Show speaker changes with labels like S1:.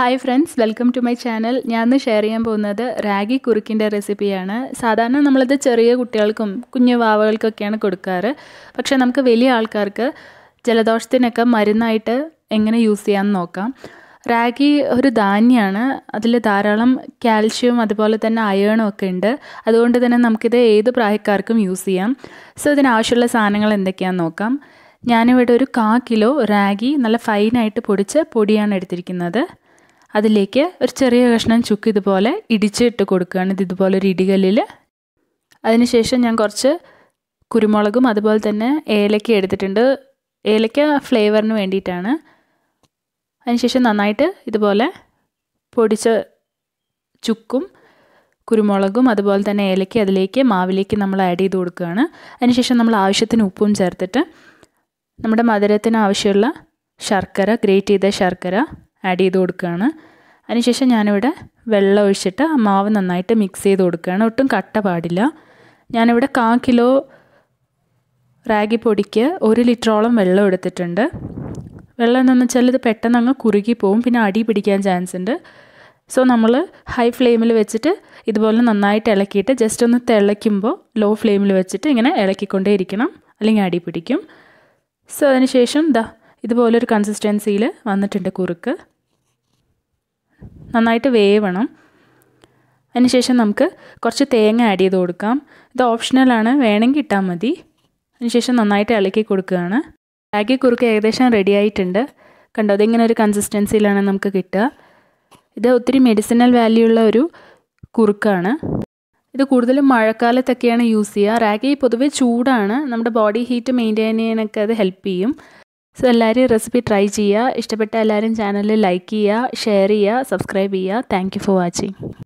S1: hi friends welcome to my channel ഞാൻ ഇന്ന് share ചെയ്യാൻ പോകുന്നത് റാഗി കുറുക്കിൻ്റെ റെസിപ്പിയാണ് സാധാരണ നമ്മളിത് ചെറിയ കുട്ടികൾക്കും കുഞ്ഞു വാവകൾക്കൊക്കെയാണ് കൊടുക്കാറ് പക്ഷേ നമുക്ക് വലിയ ആൾക്കാർക്ക് ജലദോഷത്തിനൊക്കെ മരുന്നായിട്ട് എങ്ങനെ യൂസ് ചെയ്യാമെന്ന് നോക്കാം റാഗി ഒരു ധാന്യമാണ് അതിൽ ധാരാളം കാൽഷ്യം അതുപോലെ തന്നെ അയേണും ഒക്കെ ഉണ്ട് അതുകൊണ്ട് തന്നെ നമുക്കിത് ഏത് പ്രായക്കാർക്കും യൂസ് ചെയ്യാം സോ ഇതിനാവശ്യമുള്ള സാധനങ്ങൾ എന്തൊക്കെയാണെന്ന് നോക്കാം ഞാനിവിടെ ഒരു കാ കിലോ റാഗി നല്ല ഫൈനായിട്ട് പൊടിച്ച് പൊടിയാണ് എടുത്തിരിക്കുന്നത് അതിലേക്ക് ഒരു ചെറിയ കഷ്ണം ചുക്ക് ഇതുപോലെ ഇടിച്ചിട്ട് കൊടുക്കുകയാണ് ഇത് ഇതുപോലെ ഒരു ഇടികല്ലിൽ അതിനുശേഷം ഞാൻ കുറച്ച് കുരുമുളകും അതുപോലെ തന്നെ ഏലക്ക എടുത്തിട്ടുണ്ട് ഏലക്ക ഫ്ലേവറിന് വേണ്ടിയിട്ടാണ് അതിനുശേഷം നന്നായിട്ട് ഇതുപോലെ പൊടിച്ച ചുക്കും കുരുമുളകും അതുപോലെ തന്നെ ഏലക്ക അതിലേക്ക് മാവിലേക്ക് നമ്മൾ ആഡ് ചെയ്ത് കൊടുക്കുകയാണ് അതിനുശേഷം നമ്മൾ ആവശ്യത്തിന് ഉപ്പും ചേർത്തിട്ട് നമ്മുടെ മധുരത്തിന് ആവശ്യമുള്ള ശർക്കര ഗ്രേറ്റ് ചെയ്ത ശർക്കര ആഡ് ചെയ്ത് കൊടുക്കുകയാണ് അതിനുശേഷം ഞാനിവിടെ വെള്ളം ഒഴിച്ചിട്ട് മാവ് നന്നായിട്ട് മിക്സ് ചെയ്ത് കൊടുക്കുകയാണ് ഒട്ടും കട്ട പാടില്ല ഞാനിവിടെ കാ കിലോ റാഗി പൊടിക്ക് ഒരു ലിറ്ററോളം വെള്ളം എടുത്തിട്ടുണ്ട് വെള്ളം എന്താണെന്ന് വെച്ചാൽ ഇത് പെട്ടെന്ന് അങ്ങ് കുറുകി പോവും പിന്നെ അടി പിടിക്കാൻ ചാൻസ് ഉണ്ട് സോ നമ്മൾ ഹൈ ഫ്ലെയിമിൽ വെച്ചിട്ട് ഇതുപോലെ നന്നായിട്ട് ഇളക്കിയിട്ട് ജസ്റ്റ് ഒന്ന് തിളയ്ക്കുമ്പോൾ ലോ ഫ്ലെയിമിൽ വെച്ചിട്ട് ഇങ്ങനെ ഇളക്കിക്കൊണ്ടേ ഇരിക്കണം അല്ലെങ്കിൽ അടി പിടിക്കും സോ അതിനുശേഷം ദാ ഇതുപോലൊരു കൺസിസ്റ്റൻസിയിൽ വന്നിട്ടുണ്ട് കുറുക്ക് നന്നായിട്ട് വേവണം അതിനുശേഷം നമുക്ക് കുറച്ച് തേങ്ങ ആഡ് ചെയ്ത് കൊടുക്കാം ഇത് ഓപ്ഷണലാണ് വേണമെങ്കിൽ ഇട്ടാൽ മതി അതിനുശേഷം നന്നായിട്ട് ഇളക്കി കൊടുക്കുകയാണ് റാഗി കുറുക്ക് ഏകദേശം റെഡി ആയിട്ടുണ്ട് കണ്ടോ അതിങ്ങനെ ഒരു കൺസിസ്റ്റൻസിയിലാണ് നമുക്ക് കിട്ടുക ഇത് ഒത്തിരി മെഡിസിനൽ വാല്യൂ ഉള്ള ഒരു കുറുക്കാണ് ഇത് കൂടുതലും മഴക്കാലത്തൊക്കെയാണ് യൂസ് ചെയ്യുക റാഗി പൊതുവെ ചൂടാണ് നമ്മുടെ ബോഡി ഹീറ്റ് മെയിൻറ്റെയിൻ ചെയ്യാനൊക്കെ അത് ഹെൽപ്പ് ചെയ്യും സോ എല്ലാവരും റെസിപ്പി ട്രൈ ചെയ്യുക ഇഷ്ടപ്പെട്ട എല്ലാവരും ചാനൽ ലൈക്ക് ചെയ്യുക ഷെയർ ചെയ്യുക സബ്സ്ക്രൈബ് ചെയ്യുക താങ്ക് ഫോർ വാച്ചിങ്